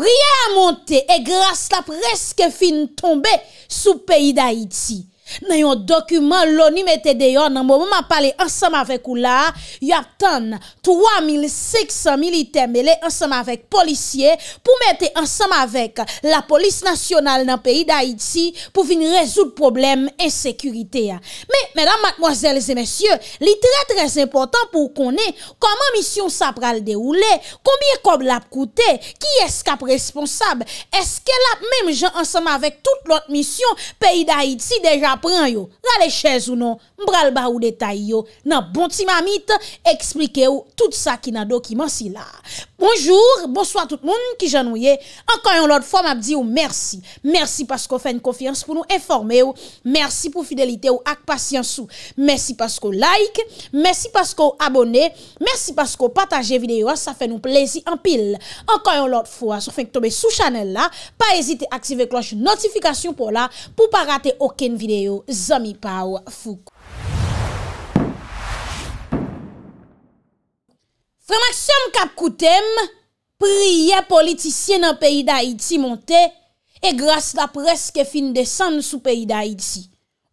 Rien à monter et grâce la presque fin tombée sous pays d'Haïti. nan yon dokumen louni mette deyon nan moun mwen pale ansam avek ou la yon ton 3.600 militer mele ansam avek polisye pou mette ansam avek la polis nasyonal nan peyi da Iti pou vin rezout probleme ensekurite. Men, menan matmozèl zemesye, li tre trez important pou konen koman misyon sa pral de ou le, koumye kob lap koute, ki eskap responsab, eske lap menm jen ansam avek tout lout misyon peyi da Iti deja pran yo, la le chèz ou non, mbral ba ou detay yo, nan bon ti mamit eksplike ou tout sa ki nan dokiman si la. Bonjour, bonsoit tout moun ki jan ou ye, ankan yon lot fwa mab di ou mersi, mersi paskou fèn konfians pou nou informe ou, mersi pou fidelite ou ak pasyans ou, mersi paskou like, mersi paskou abone, mersi paskou pataje videyo, sa fè nou plezi an pil. Ankan yon lot fwa, sou fèn k tombe sou chanel la, pa ezite aktive kloche notifikasyon pou la pou pa rate oken videyo. Zami Pau Fouk. Framaksyam kap koutem, priye politisyen nan peyi da iti monte, e gras la preske fin desan sou peyi da iti.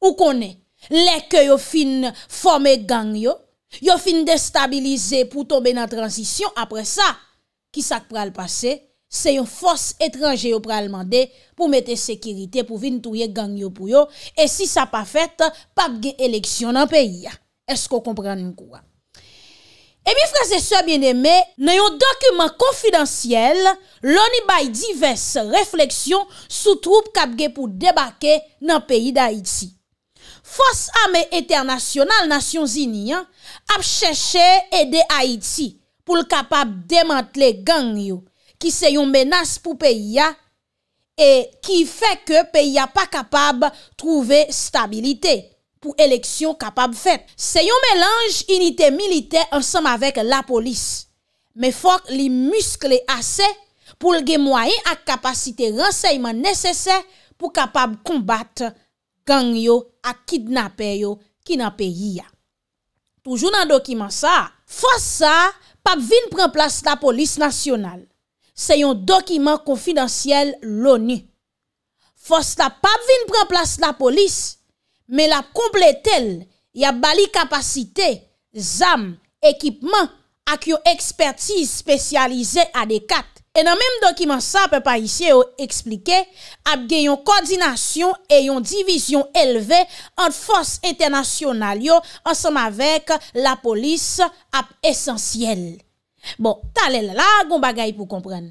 Ou konen, lek yo fin fome gang yo, yo fin destabilize pou tobe nan transisyon apre sa, ki sak pral pase. Se yon fos etranje yo pralman de pou mette sekirite pou vin touye gang yo pou yo E si sa pa fet, papge eleksyon nan peyi ya Esko kompran mkwa E mi frase se bieneme, nan yon dokumen konfidentiel Loni bay diverse refleksyon sou troupe kapge pou debake nan peyi da Haiti Fos ame eternasyonal nasyon zini ya Ap cheshe ede Haiti pou l kapab demantle gang yo ki se yon menas pou peyi ya e ki fe ke peyi ya pa kapab trouve stabilite pou eleksyon kapab fet. Se yon melange unité milite ansam avek la polis, me fok li muskle ase pou lge mwaye ak kapasite renseyman nesesè pou kapab kombat gang yo ak kidnapè yo ki nan peyi ya. Toujou nan dokiman sa, fwa sa, pap vin pren plas la polis nasyonal. se yon dokiman konfidansyel l'ONU. Fos la pa bin pren plas la polis, me la kompletel, ya bali kapasite, zam, ekipman, ak yon ekspertise spesyalize adekat. E nan menm dokiman sa, pe pa isye yo eksplike, ap gen yon koordinasyon e yon divisyon elve an fos internasyonal yo ansanm avek la polis ap esansyel. Bon, talè la, la goun bagay pou kompren.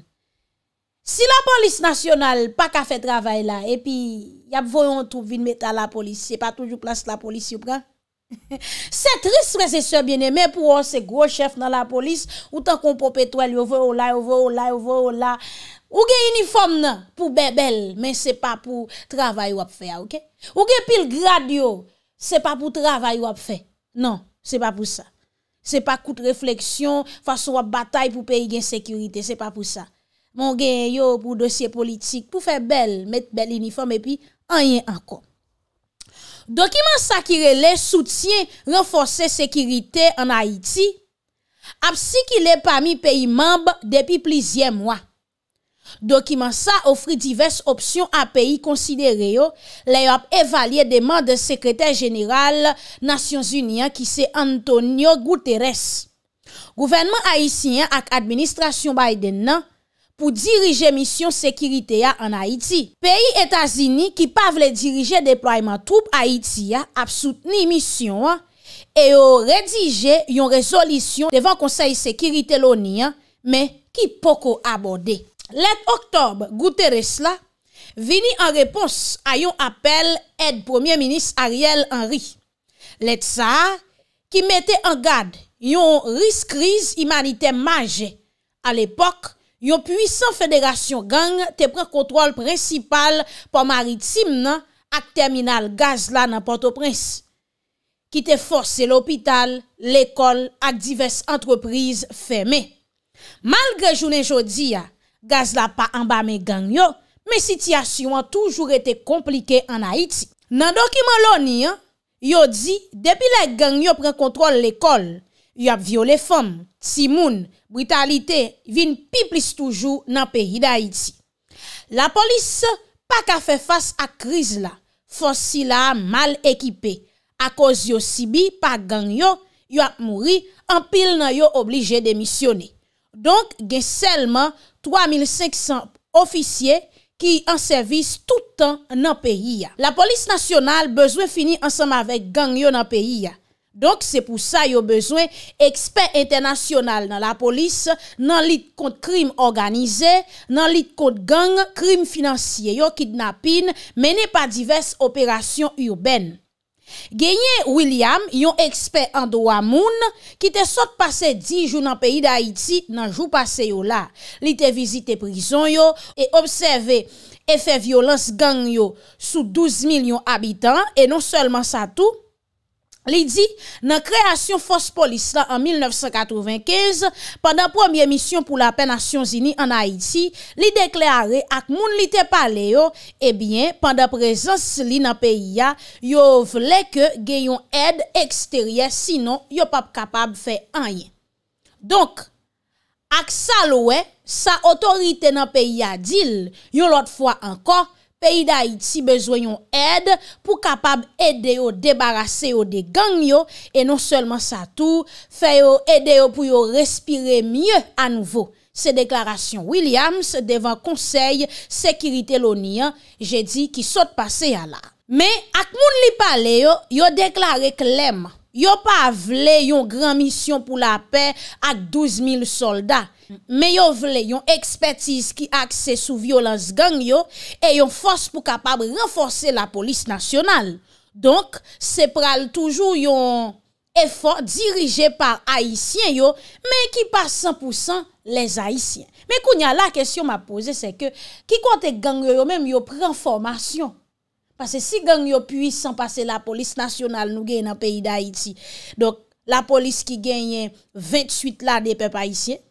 Si la polis nasyonal pa ka fè travay la, epi yap voyon troub vin metta la polis, se pa toujou plas la polis yo pran? Se trist resesyon bine, men pou wò se gwo chef nan la polis, ou tan kon pou petwè li yo vò ou la, yo vò ou la, yo vò ou la. Ou gen uniform nan pou bebel, men se pa pou travay wap fè, ok? Ou gen pil grad yo, se pa pou travay wap fè. Non, se pa pou sa. Se pa koute refleksyon, fason wap batay pou peyi gen sekurite, se pa pou sa. Mon gen yo pou dosye politik, pou fe bel, met bel uniforme, epi an yen anko. Dokument sakire le soutien renfose sekurite an Haiti, ap si ki le pa mi peyi mamb depi plizye mwa. Dokyman sa ofri divers opsyon an peyi konsidere yo le yo ap evalye deman de sekretèr jeneral Nasyons Union ki se Antonio Guterres. Gouvenman Haitien ak administrasyon Biden nan pou dirije misyon sekirite ya an Haiti. Peyi Etasini ki pavle dirije depoyman troupe Haiti ya ap soutni misyon yo redije yon rezolisyon devan konsey sekirite loni ya me ki poko abode. Let Oktober, Guterres la, vini an repons a yon apel et Premier Minist Ariel Henry. Let sa, ki mette an gad, yon risk-kriz imanite maje. A l'epok, yon pwisan federation gang te prek kontrol precipal pa maritim nan ak terminal gaz la nan Port-au-Prince. Ki te force l'opital, l'ekol ak divers entreprise feme. Malgre jounen jodi ya, gaz la pa ambame gangyo, men sityasyon an toujou rete komplike an Haiti. Nan dokiman loni an, yo di, depi la gangyo pren kontrol l'ekol, yo ap viole fom, simoun, britalite, vin pi plis toujou nan pehi d'Haiti. La polis, pa ka fe fas ak kriz la, fonsi la mal ekipe, ak oz yo sibi, pa gangyo, yo ap mouri, an pil nan yo oblije demisyone. Donk gen selman, 3500 ofisye ki an servis toutan nan peyi. La polis nasyonal bezwen fini ansanm avèk gang yo nan peyi. Donk se pou sa yo bezwen ekspert internasyonal nan la polis, nan lit kont krim organize, nan lit kont gang, krim finansye yo kidnapin, menen pa divers operasyon urben. Genye William, yon ekspert Andou Amoun, ki te sot pase di jou nan peyi da Haiti nan jou pase yo la, li te vizite prison yo e obseve efè violence gang yo sou 12 milyon abitan e non selman sa tou, Li di, nan kreasyon fos polis la an 1995, pandan pwemye misyon pou la penasyon zini an Haiti, li deklerare ak moun li te pale yo, ebyen, pandan prezans li nan peyi ya, yo vle ke geyon ed eksterye sinon yo pap kapab fe anye. Donk, ak sa loue, sa otorite nan peyi ya dil, yo lot fwa ankon, Peyi da iti bezwenyon ed pou kapab ede yo debarase yo de gang yo E non selman sa tou, feyo ede yo pou yo respire mye anouve Se deklarasyon Williams devan konsey sekirite lonian, je di ki sot pase ya la Me ak moun li pale yo, yo deklare klem Yo pa vle yon gran misyon pou la pe ak 12.000 soldat Me yo vle yon ekspertise ki akse sou violans gang yo E yon fos pou kapab renforse la polis nasyonal Donk se pral toujou yon efor dirije par Haitien yo Men ki pas 100% les Haitien Men kounya la kesyon ma pose se ke Ki konte gang yo yo menm yo pren formasyon Pase si gang yo puy san pase la polis nasyonal nou genye nan peyi da Haiti Donk la polis ki genye 28 la de pepe Haitien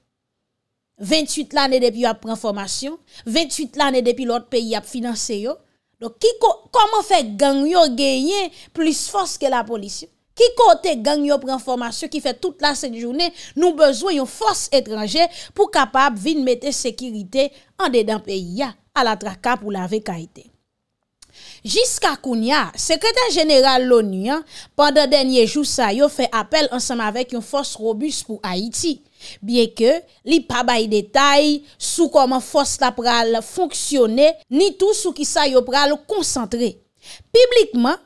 28 l'anè depi yo ap prenformasyon, 28 l'anè depi l'ot peyi ap finanseyo. Donc, kiko, koman fe gangyo genyen plus fos ke la polisyon? Kiko ote gangyo prenformasyon ki fe tout la sè di jounè, nou bezwe yon fos etranjè pou kapab vin mette sekirite an de dan peyi ya, ala traka pou la ve kaite. Jiska Kounia, sekretèr jenèral l'ONU, pandèr denye jou sa yo fe apel ansèm avèk yon fos robus pou Haiti. Biye ke li pa bay detay sou koman fos la pral fonksyone ni tou sou ki sa yo pral konsantre. Piblikman,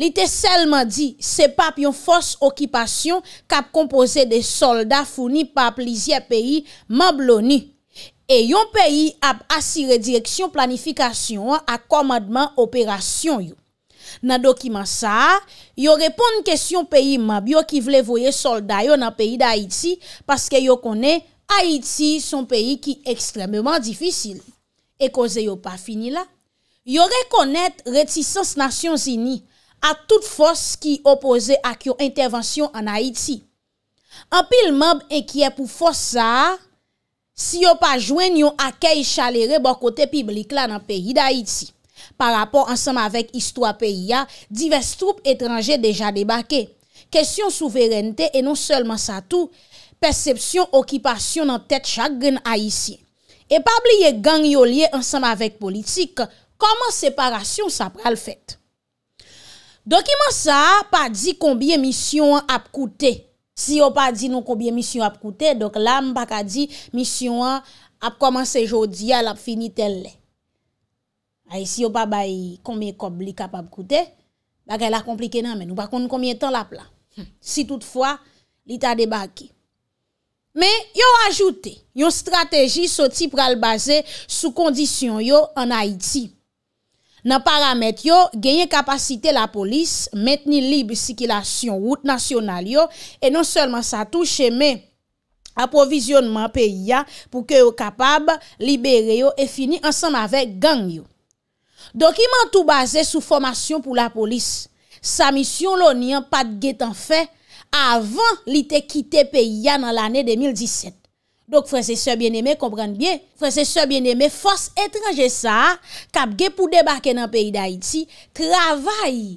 li te selman di se pap yon fos okipasyon kap kompose de solda founi pap li zye peyi mabloni. E yon peyi ap asire direksyon planifikasyon ak komadman operasyon yo. Nan dokiman sa, yo repon n kesyon peyi mab yo ki vle voye solda yo nan peyi da Haiti paske yo kone Haiti son peyi ki ekstrememan difisil. E koze yo pa fini la? Yo rekonet retisans Nasyon Zini a tout fos ki opose ak yo intervensyon an Haiti. An pil mab e ki e pou fos sa, si yo pa jwen yo a key chalere bo kote piblik la nan peyi da Haiti. Par rapport ansanm avek istwa peyi ya, Divers troupe etranje deja debake. Kesyon souverente e non selman sa tou, Persepsyon, okipasyon nan tet chagren aisyen. E pabli ye gang yolye ansanm avek politik, Koman separasyon sa pral fèt? Dokiman sa pa di konbien misyon ap koute. Si yo pa di nou konbien misyon ap koute, Dok lam pa ka di misyon ap komanse jodi al ap fini tel le. Ay si yo pa bayi konmye kob li kapab koute, baka la komplike nan men, ou bakon konmye tan la plan. Hm. Si toutfwa, li ta debake. Men, yo ajoute, yo strateji soti pral base sou kondisyon yo an Haiti. Nan paramet yo, genye kapasite la polis, metni li bisikilasyon, wout nasyonal yo, e non selman sa touche, seme aprovizyonman pe ya pou ke yo kapab libere yo e fini ansanm avek gang yo. Dokimantou bazè sou formasyon pou la polis Sa misyon lo ni an pat ge tan fe Avan li te kite pe ya nan l'anè 2017 Dok franseseur bien eme komprende bien Franseseur bien eme fos etranje sa Kap ge pou debake nan peyi da iti Travay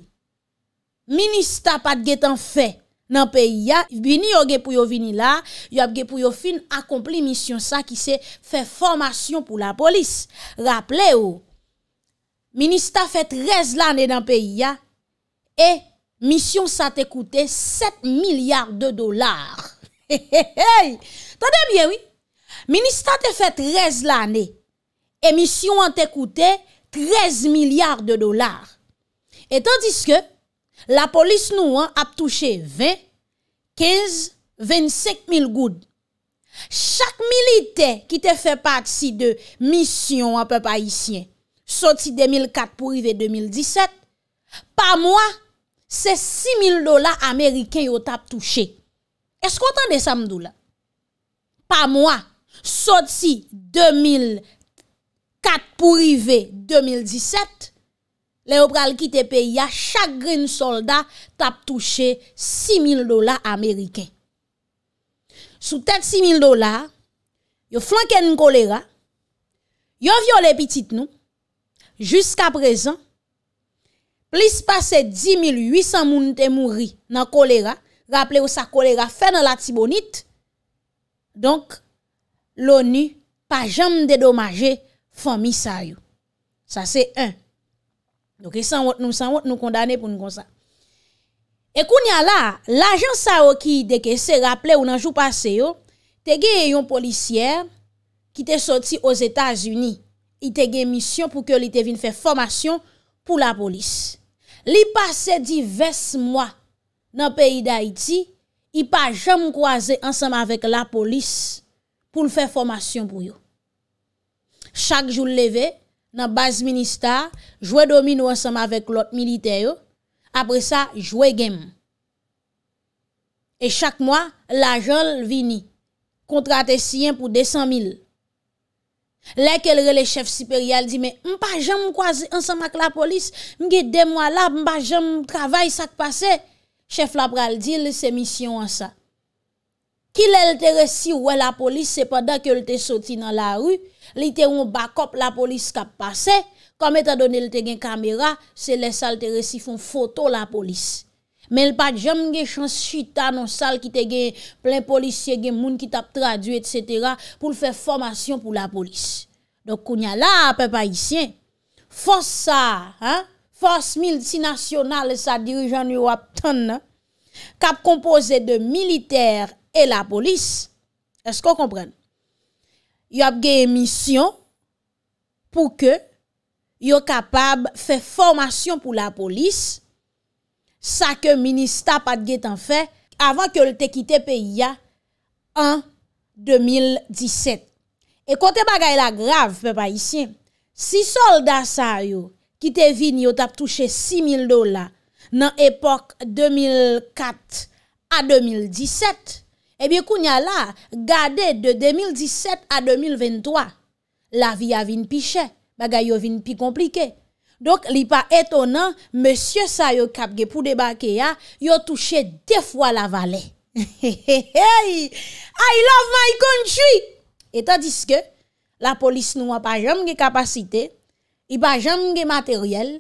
Ministar pat ge tan fe Nan peyi ya Bini yo ge pou yo vini la Yo ge pou yo fin akompli misyon sa Ki se fe formasyon pou la polis Raple yo Minista fè 13 l'anè dan peyi ya, e misyon sa te koute 7 milyard de dolar. Hey, hey, hey! Tande bien, oui? Minista te fè 13 l'anè, e misyon an te koute 13 milyard de dolar. Et tandis ke, la polis nou an ap touche 20, 15, 25 mil goud. Chak milite ki te fè patsi de misyon an pe pa isyen. Sot si 2004 pou rive 2017, pa mwa se 6000 dola Amerike yo tap touche. Esko tan de samdou la? Pa mwa, sot si 2004 pou rive 2017, leopral ki te pe ya chak grin solda tap touche 6000 dola Amerike. Sou tete 6000 dola, yo flan ken kole ra, yo vyo le pitit nou, Jusk aprezen, plis pase 10.800 moun te mouri nan kolera, raple ou sa kolera fè nan la tibonit, donk l'ONU pa jam dedomaje fami sa yo. Sa se 1. Donk e san wot nou, san wot nou kondane pou nou konsa. E koun ya la, l'agen sa yo ki deke se raple ou nan jou pase yo, te geye yon polisiyer ki te soti os Etats-Unis. ite gen misyon pou ke li te vin fè formasyon pou la polis. Li pase divers mwa nan peyi da iti, li pa jom kwaze ansanm avèk la polis pou l fè formasyon pou yo. Chak joul leve nan baz minister, jwe domino ansanm avèk lot militeyo, apre sa jwe genm. E chak mwa la jol vini kontrate siyen pou 200.000 Lè ke lè lè chèf sipèryal di mè mba jèm mkwazi ansan mak la polis, mge demwa la mba jèm mkwazi sak pase, chèf la pral di lè se misyon an sa. Ki lè lè te resi wè la polis se padan ke lè te soti nan la ru, lè te wou bakop la polis kap pase, komè ta donè lè te gen kamera se lè sa lè te resi foun foto la polis. Men l pa jam gen chans chita nan sal ki te gen plen polisye gen moun ki tap tradu et setera pou l fe formasyon pou la polis. Dok kou nye la pe pa isyen. Fos sa, fos miltinasyonal sa dirijan yo ap ton, kap kompose de militer e la polis. Esko kompren? Yo ap gen misyon pou ke yo kapab fe formasyon pou la polis. sa ke ministap at ge tan fe avan ke l te kite pe ya an 2017. E kote bagay la grav pe pa isyen, si solda sa yo kite vin yo tap touche 6000 dola nan epok 2004 a 2017, ebyen kou nyal la gade de 2017 a 2023 la vi avin piche bagay yo vin pi komplike. Donk li pa etonan, monsye sa yo kapge pou debake ya, yo touche defwa la vale. I love my country! Etan diske, la polis nou apajamge kapasite, ipajamge materyel,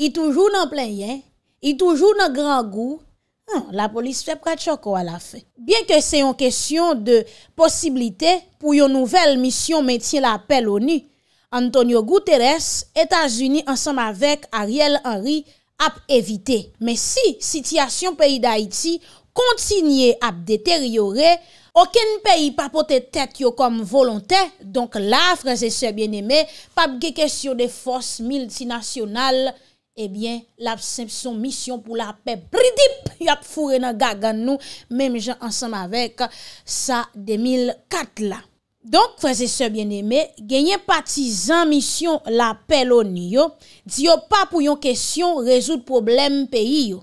itoujou nan pleyen, itoujou nan gran gou, hmm, la polis fe prachoko ala fe. Bien ke se yon kesyon de posibilite pou yon nouvel misyon metye la apel ou ni, Antonio Guterres, Etats-Unis, ansam avek Ariel Henry ap evite. Me si, sityasyon peyi da Iti kontinye ap deteriore, oken peyi pa pote tek yo kom volontè, donk la, franje se bien eme, pap ge kesyon de fos miltinasyonal, ebyen, lap sem son misyon pou la pep. Pridip, yap fure nan gagan nou, mem jan ansam avek sa 2004 la. Donk, kweze se byen eme, genye pati zanmisyon la pe louni yo, diyo pa pou yon kesyon rezout problem peyi yo.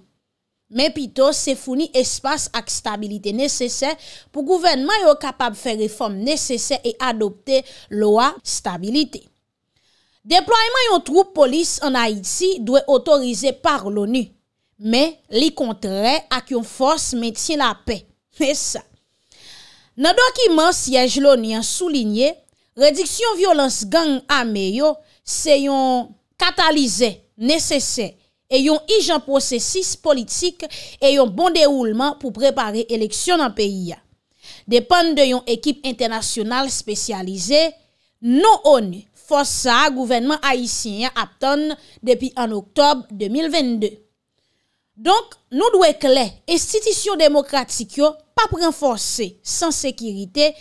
Men pito, se founi espas ak stabilite nesesè pou gouvenman yo kapab fè reform nesesè e adopte loa stabilite. Deployman yon trou polis an Haiti dwe otorize par louni, men li kontre ak yon fòs metin la pe. Mè sa. Nan dokiman siye jloni an soulinye, rediksyon violans gang an meyo se yon katalize, nese se, e yon ijan prosesis politik e yon bon deroulman pou prepare eleksyon an peyi ya. De pan de yon ekip internasyonal spesyalize, nou an fosa gouvenman aisyen ap ton depi an oktob 2022. Donk nou dwe kle, estitisyon demokratik yo pap renforse san sekirite,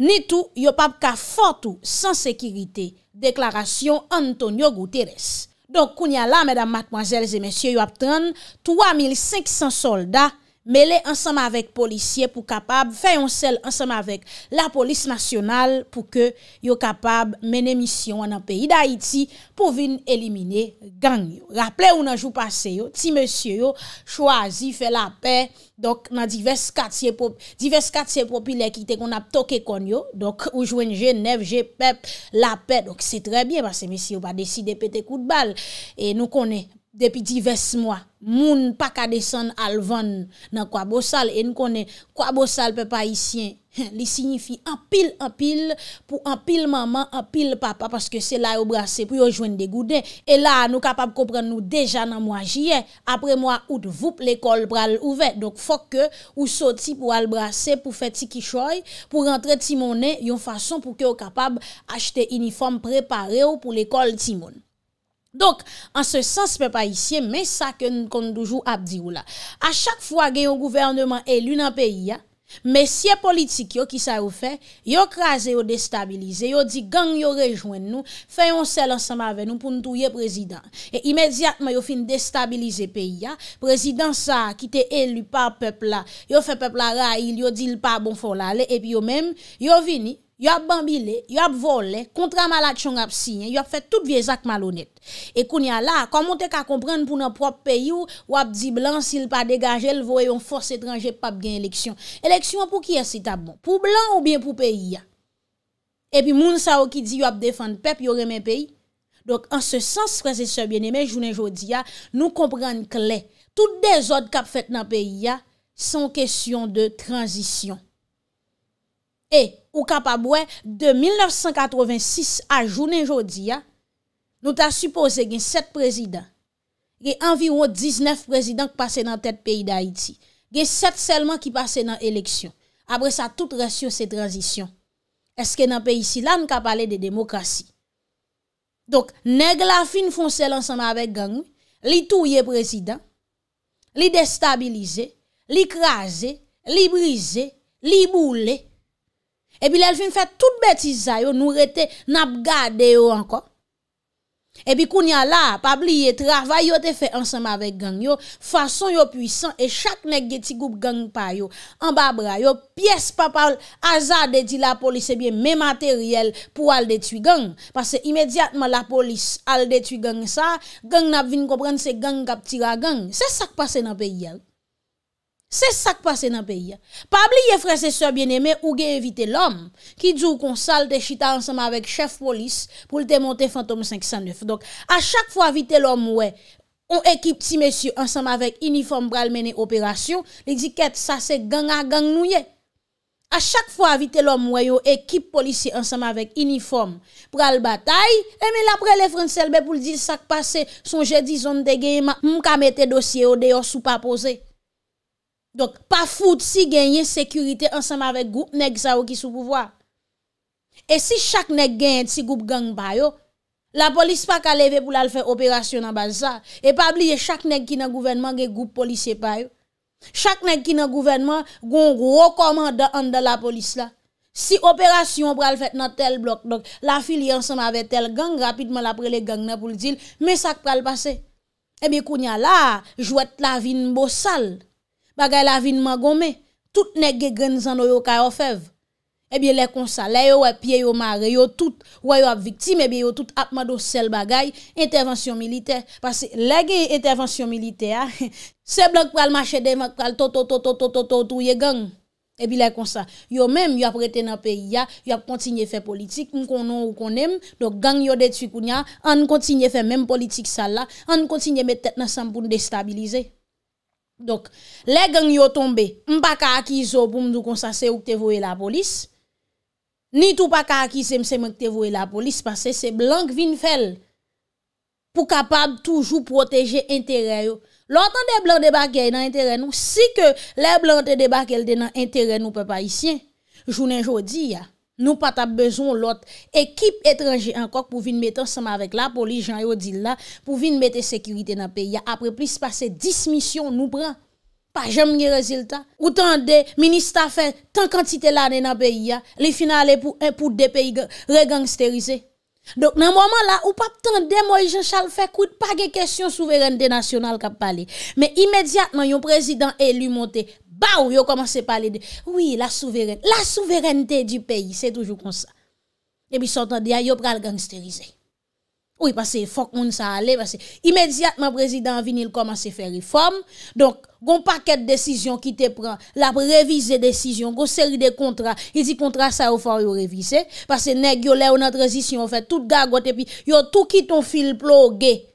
ni tou yo pap ka fotou san sekirite, deklarasyon Antonio Guterres. Donk kounya la, mèdam matmwazèl zè mèsyè yo aptan, 3500 soldat, Mele ansam avek polisye pou kapab, feyon sel ansam avek la polis nasyonal pou ke yo kapab mene misyon an an peyi da iti pou vin elimine gang yo. Raple ou nan jou pase yo, ti monsye yo chwazi fe la pey, donk nan divers katye popile ki te kon ap toke kon yo, donk ou jwenje, nevje, pep, la pey. Donk se tre bie, monsye yo ba deside pete kout bal, e nou konen pey. Depi divers mwa, moun pa ka desen alvan nan kwa bosal. E nou konen, kwa bosal pe pa isyen, li signifi anpil anpil pou anpil maman, anpil papa. Paske se la yo brase pou yo jwen degouden. E la nou kapab kopren nou deja nan mwa jyen, apre mwa ou te voup l'ekol pral ouve. Donk fok ke ou soti pou albrase pou feti ki choy, pou rentre ti mounen yon fason pou ke yo kapab achete uniforme prepare ou pou l'ekol ti moun. Donk, an se sens pe pa isye, men sa ke nou kondoujou ap di ou la. A chak fwa gen yon gouvernement elu nan peyi ya, men siye politik yo ki sa ou fe, yo kraze yo destabilize, yo di gang yo rejoen nou, feyon sel ansama ve nou pou nou touye prezident. E imediatman yo fin destabilize peyi ya, prezident sa ki te elu pa pepla, yo fe pepla ra il, yo di l pa bon fon la le, epi yo men, yo vini. yo ap bambile, yo ap vole, kontra malat chong ap sinye, yo ap fet tout viezak malonet. E koun ya la, komon te ka komprende pou nan prop peyi ou, yo ap di blan, sil pa degaje, l voye yon fos etranje pap gen eleksyon. Eleksyon pou ki esi tab bon? Pou blan ou bien pou peyi ya? E pi moun sa ou ki di yo ap defan pep, yo remen peyi? Dok an se sens prese se bieneme, jounen jodi ya, nou komprende kle. Tout de zot kap fet nan peyi ya, son kesyon de tranjisyon. E, ou kapabwe, de 1986 a jounen jodi ya, nou ta suppose gen 7 prezident, gen envirou 19 prezident ki pase nan tet peyi da Haiti, gen 7 selman ki pase nan eleksyon. Apre sa, tout resyo se transisyon. Eske nan peyi si lan kapale de demokrasi. Donk, neg la fin fonse lansama avek gang, li touye prezident, li destabilize, li kraze, li brize, li boule, E pi lèl fin fè tout bètisa yo, nou rete nap gade yo anko. E pi koun ya la, pabli ye travay yo te fè ansanm avèk gang yo, fason yo pwisan, e chak nek geti goup gang pa yo, anba bra yo, piès pa pal, azad de di la polis e eh bie mè materyel pou al detwi gang. Pase imediatman la polis al detwi gang sa, gang nap vin kopran se gang kap tira gang. Se sak pase nan pe yel. Se sak pase nan peyi ya. Pabli ye frese se bieneme ou gen evite lom ki djou konsal te chita ansama vek chef polis pou lte monte fantom 509. Dok a chak fwa evite lom wey, ou ekip ti mesye ansama vek uniform pral menen operasyon, l'ediket sa se ganga gang nouye. A chak fwa evite lom wey ou ekip polisye ansama vek uniform pral batay, e men la prele franselbe pou ldi sak pase son jedi zonde genye mkame te dosye ou deyo sou pa posey. Donk, pa foud si genyen sekurite ansanm avek goup neg sa ou ki sou pouvoi. E si chak neg genyen si goup geng bayo, la polis pa ka leve pou la l fè operasyon nan baza. E pa bliye chak neg ki nan gouvenman gen goup polisye bayo. Chak neg ki nan gouvenman gon rekomanda an da la polis la. Si operasyon pral fèt nan tel blok, donk, la fili ansanm avek tel geng rapidman la prele geng nan pou l dil, men sak pral pase. E eh mi kounya la, jwèt la vin bo sal. Bagay la vinman gome, tout nege gen zan do yo ka yo fev. Ebi lè konsa, lè yo wè pye yo mare, yo tout wè yo wè vitim, ebi yo tout apma do sel bagay, intervensyon milite. Pase lè ge intervensyon milite, ah, se blok pral mache demak pral to to to to to to tou ye gang. Ebi lè konsa, yo mèm yo ap rete nan peyi ya, yo ap kontinye fe politik, m konon ou konem, do gang yo detu kou nya, an kontinye fe mèm politik sa la, an kontinye mè tèt nan san pou nou destabilize. Donk, le gen yon tombe, mpa ka akizo pou mdou konsase ou kte vouye la polis, ni tou pa ka akizem se mwen kte vouye la polis, pase se blanke vin fel pou kapab toujou proteje enteren yo. Lo tan de blanke debake yon enteren yo, si ke le blanke debake yon enteren yo pe pa isyen, jounen jodi ya. Nou pat ap bezon lot ekip etranje ankok pou vin mette ansema vek la poli jan yo di la pou vin mette sekurite nan peya. Apre plis pase, dis misyon nou pran. Pa jam nge rezultat. Ou tan de, minist afer, tan kantite la ne nan peya, li final e pou de peyi regangsterize. Dok nan mwaman la, ou pap tan de, moi jen chal fekwit, pa ge kesyon souveren de nasyonal kap pale. Me imediat nan yon prezident elu monte. bah, yo commencé à parler de, oui, la souveraineté la souveraineté du pays, c'est toujours comme ça. Et puis, sortant de yo pral gangsteriser. Oui, parce que faut que ça allait, parce que immédiatement, le président Vinil commence à faire réforme. Donc, gon paquet de décisions qui te prend, la réviser décision, gon série des contrats, il dit contrat ça faut faut réviser, parce que nèg yo là en transition, fait tout gagote, et puis yo tout qui ton fil plogué.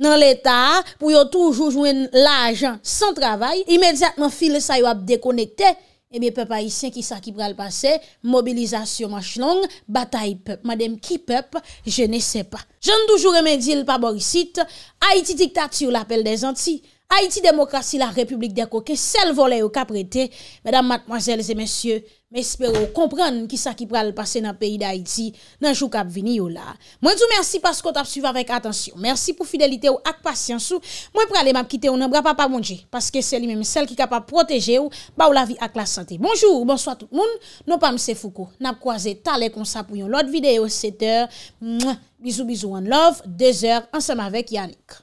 Nan l'Etat, pou yo toujou jwen la ajan san travay, imediatman fil sa yo ap dekonekte, ebe eh pe pa isen ki sa ki pral pase, mobilizasyon manch long, batay pep. Madem ki pep, je ne se pa. Jan doujou remedye l'paborisit, ha iti diktat si ou la pel de zanti. Haiti, demokrasi, la republik de koke, sel vole yo ka prete. Madame, mademoiselles et messieurs, m'espere yo komprenne ki sa ki pral pase nan peyi da Haiti nan jou ka ap vini yo la. Mwen sou mersi paskot ap suyve avèk atensyon. Mersi pou fidelite yo ak pasyansou. Mwen prale map kite yo nan brapa pa mounje. Paske sel li mèm sel ki ka pa proteje yo ba ou la vi ak la sante. Bonjour, bonsoit tout moun. Non pa mse foukou. Nap kwa zè talè kon sa pou yon lot videyo setèr. Bizou, bizou, one love. Dezèr, ansèm avèk Yannick.